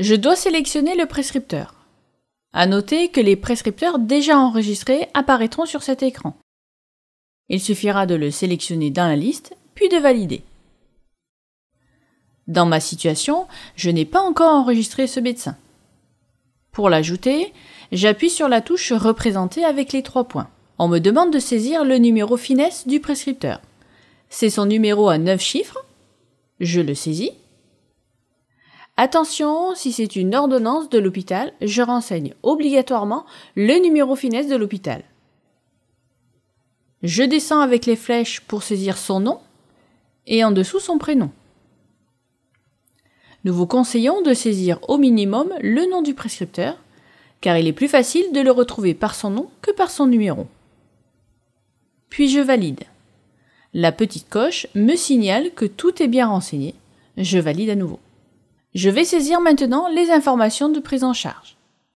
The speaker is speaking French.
Je dois sélectionner le prescripteur. À noter que les prescripteurs déjà enregistrés apparaîtront sur cet écran. Il suffira de le sélectionner dans la liste, puis de valider. Dans ma situation, je n'ai pas encore enregistré ce médecin. Pour l'ajouter, j'appuie sur la touche représentée avec les trois points. On me demande de saisir le numéro finesse du prescripteur. C'est son numéro à 9 chiffres. Je le saisis. Attention, si c'est une ordonnance de l'hôpital, je renseigne obligatoirement le numéro finesse de l'hôpital. Je descends avec les flèches pour saisir son nom et en dessous son prénom. Nous vous conseillons de saisir au minimum le nom du prescripteur, car il est plus facile de le retrouver par son nom que par son numéro. Puis je valide. La petite coche me signale que tout est bien renseigné. Je valide à nouveau. Je vais saisir maintenant les informations de prise en charge.